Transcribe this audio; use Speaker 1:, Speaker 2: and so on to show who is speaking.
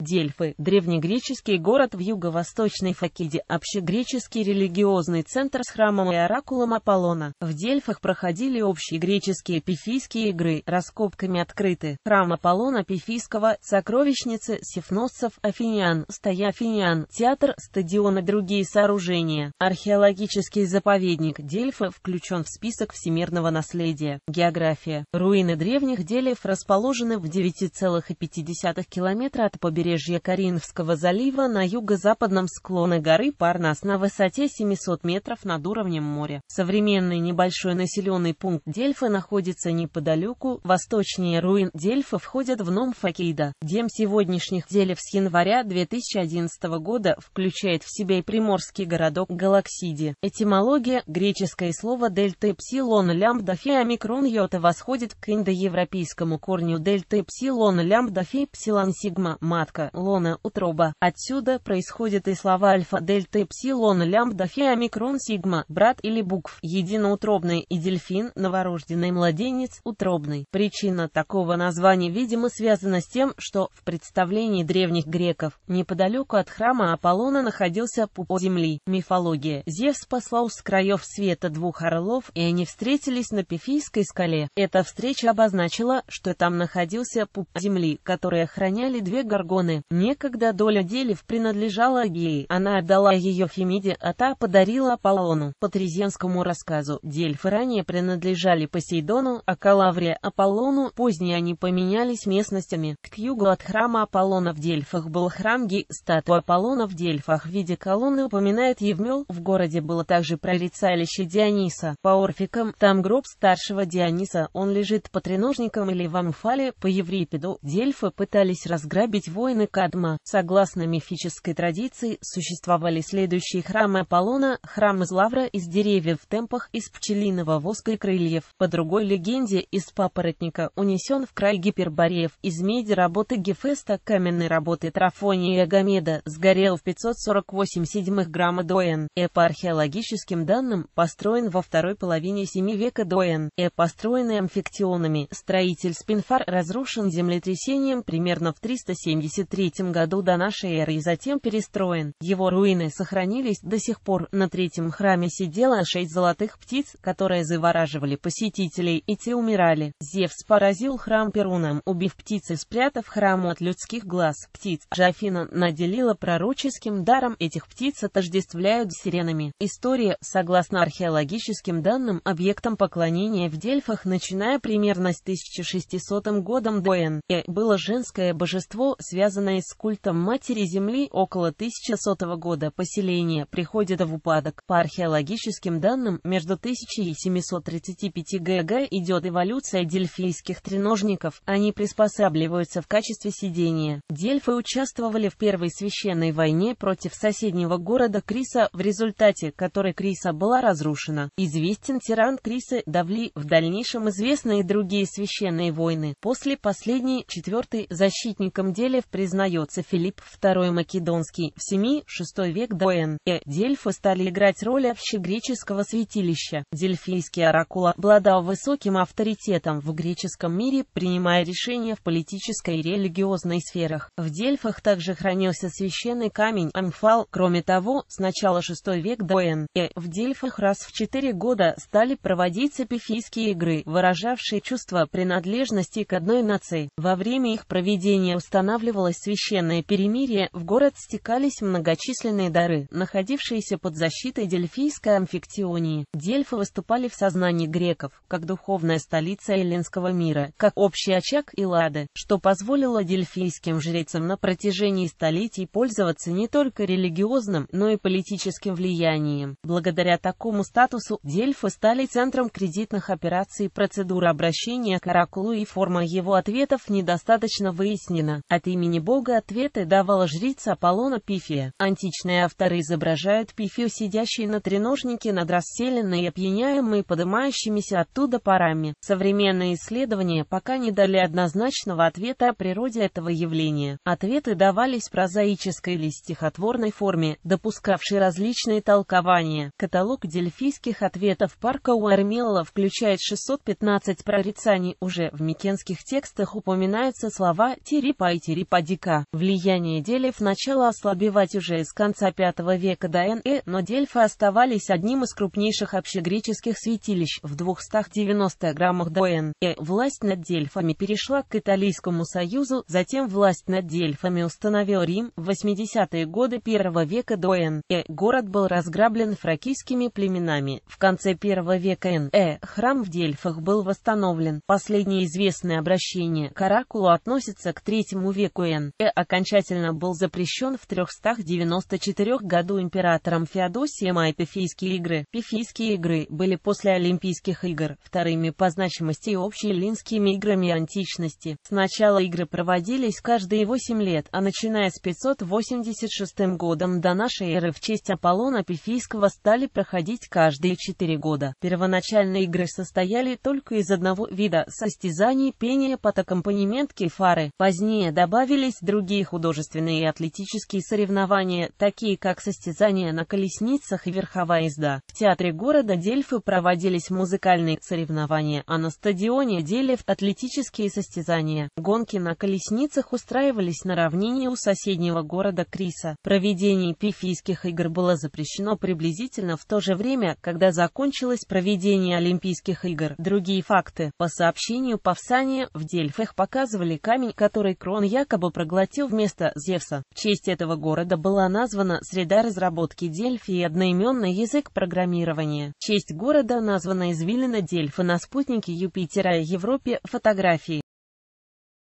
Speaker 1: Дельфы – древнегреческий город в юго-восточной Факиде, общегреческий религиозный центр с храмом и оракулом Аполлона. В Дельфах проходили общие греческие пифийские игры, раскопками открыты храм Аполлона Пифийского, сокровищницы сифносцев Афинян, стоя Афинян, театр, стадион и другие сооружения. Археологический заповедник Дельфы включен в список всемирного наследия. География. Руины древних Дельф расположены в 9,5 километра от побережья побережья Каринского залива на юго-западном склоне горы Парнас на высоте 700 метров над уровнем моря. Современный небольшой населенный пункт Дельфы находится неподалеку, восточнее руин Дельфы входят в Номфакида. Дем сегодняшних Дельф с января 2011 года включает в себя и приморский городок Галаксиди. Этимология, греческое слово дельта эпсилон лямбда фе омикрон йота восходит к индоевропейскому корню дельта эпсилон лямбда фе эпсилон сигма матка клетка, лона, утроба. Отсюда происходят и слова альфа, дельта, эпсилон, лямбда, фи, омикрон, сигма, брат или букв, единоутробный и дельфин, новорожденный младенец, утробный. Причина такого названия, видимо, связана с тем, что в представлении древних греков неподалеку от храма Аполлона находился пуп земли. Мифология. Зевс послал с краев света двух орлов, и они встретились на Пифийской скале. Эта встреча обозначила, что там находился пуп земли, который охраняли две горгоны Афины. Некогда доля Делев принадлежала Агее, она отдала ее Фемиде, а та подарила Аполлону. По Трезенскому рассказу, Дельфы ранее принадлежали Посейдону, а Калаврия — Аполлону, позднее они поменялись местностями. К югу от храма Аполлона в Дельфах был храм Ги, статуя Аполлона в Дельфах в виде колонны упоминает Евмел. В городе было также прорицалище Диониса. По Орфикам, там гроб старшего Диониса, он лежит по треножникам или в Амфале, по Еврипиду. Дельфы пытались разграбить воина вершины Кадма. Согласно мифической традиции, существовали следующие храмы Аполлона, храм из лавра, из деревьев в темпах, из пчелиного воска и крыльев. По другой легенде, из папоротника унесен в край гипербореев, из меди работы Гефеста, каменной работы Трафония и Агамеда, сгорел в 548 седьмых грамма до Н. Э по археологическим данным, построен во второй половине 7 века до Н. Э построенный амфиктионами, строитель Спинфар разрушен землетрясением примерно в 370 третьем году до нашей эры и затем перестроен. Его руины сохранились до сих пор. На третьем храме сидело шесть золотых птиц, которые завораживали посетителей, и те умирали. Зевс поразил храм Перуном, убив птицы, спрятав храму от людских глаз. Птиц Жафина наделила пророческим даром этих птиц отождествляют с сиренами. История, согласно археологическим данным, объектом поклонения в Дельфах, начиная примерно с 1600 годом до Н. Э, было женское божество, связанное связанное с культом Матери Земли около 1100 года поселение приходит в упадок. По археологическим данным, между 1735 г.г. идет эволюция дельфийских треножников, они приспосабливаются в качестве сидения. Дельфы участвовали в Первой священной войне против соседнего города Криса, в результате которой Криса была разрушена. Известен тиран Криса Давли, в дальнейшем известны и другие священные войны. После последней, четвертой, защитником Делев признали признается Филипп II Македонский, в 7-6 век до Н. Э. Дельфы стали играть роль общегреческого святилища. Дельфийский оракул обладал высоким авторитетом в греческом мире, принимая решения в политической и религиозной сферах. В Дельфах также хранился священный камень Амфал. Кроме того, с начала 6 век до Н. Э. в Дельфах раз в 4 года стали проводиться пифийские игры, выражавшие чувство принадлежности к одной нации. Во время их проведения устанавливалось нарушалось священное перемирие, в город стекались многочисленные дары, находившиеся под защитой дельфийской амфиктионии. Дельфы выступали в сознании греков, как духовная столица эллинского мира, как общий очаг Эллады, что позволило дельфийским жрецам на протяжении столетий пользоваться не только религиозным, но и политическим влиянием. Благодаря такому статусу дельфы стали центром кредитных операций, процедура обращения к оракулу и форма его ответов недостаточно выяснена. От имени бога ответы давала жрица Аполлона Пифия. Античные авторы изображают Пифию, сидящий на треножнике над расселенной и опьяняемой поднимающимися оттуда парами. Современные исследования пока не дали однозначного ответа о природе этого явления. Ответы давались в прозаической или стихотворной форме, допускавшей различные толкования. Каталог дельфийских ответов парка Уэрмелла включает 615 прорицаний уже в микенских текстах упоминаются слова «Тирипа» и «Тирипа Дика. Влияние дельф начало ослабевать уже с конца V века до Н.э., но дельфы оставались одним из крупнейших общегреческих святилищ в 290 граммах до Н.э. Власть над дельфами перешла к Италийскому Союзу, затем власть над дельфами установил Рим в 80-е годы I века до Н.э. Город был разграблен фракийскими племенами. В конце I века Н.э. храм в дельфах был восстановлен. Последнее известное обращение к оракулу относится к третьему веку Н. Э. Н. Э. окончательно был запрещен в 394 году императором Феодосием а Эпифийские игры. Пифийские игры были после Олимпийских игр, вторыми по значимости и общелинскими играми античности. Сначала игры проводились каждые 8 лет, а начиная с 586 годом до нашей эры в честь Аполлона Пифийского стали проходить каждые 4 года. Первоначальные игры состояли только из одного вида состязаний пения под аккомпанемент кефары. Позднее добавили. Есть другие художественные и атлетические соревнования, такие как состязания на колесницах и верховая езда. В театре города Дельфы проводились музыкальные соревнования, а на стадионе Дельф атлетические состязания. Гонки на колесницах устраивались на равнине у соседнего города Криса. Проведение пифийских игр было запрещено приблизительно в то же время, когда закончилось проведение Олимпийских игр. Другие факты. По сообщению Павсания, в Дельфах показывали камень, который Крон якобы проглотил вместо Зевса. В честь этого города была названа среда разработки Дельфи и одноименный язык программирования. В честь города названа извилина Дельфа на спутнике Юпитера и Европе фотографии.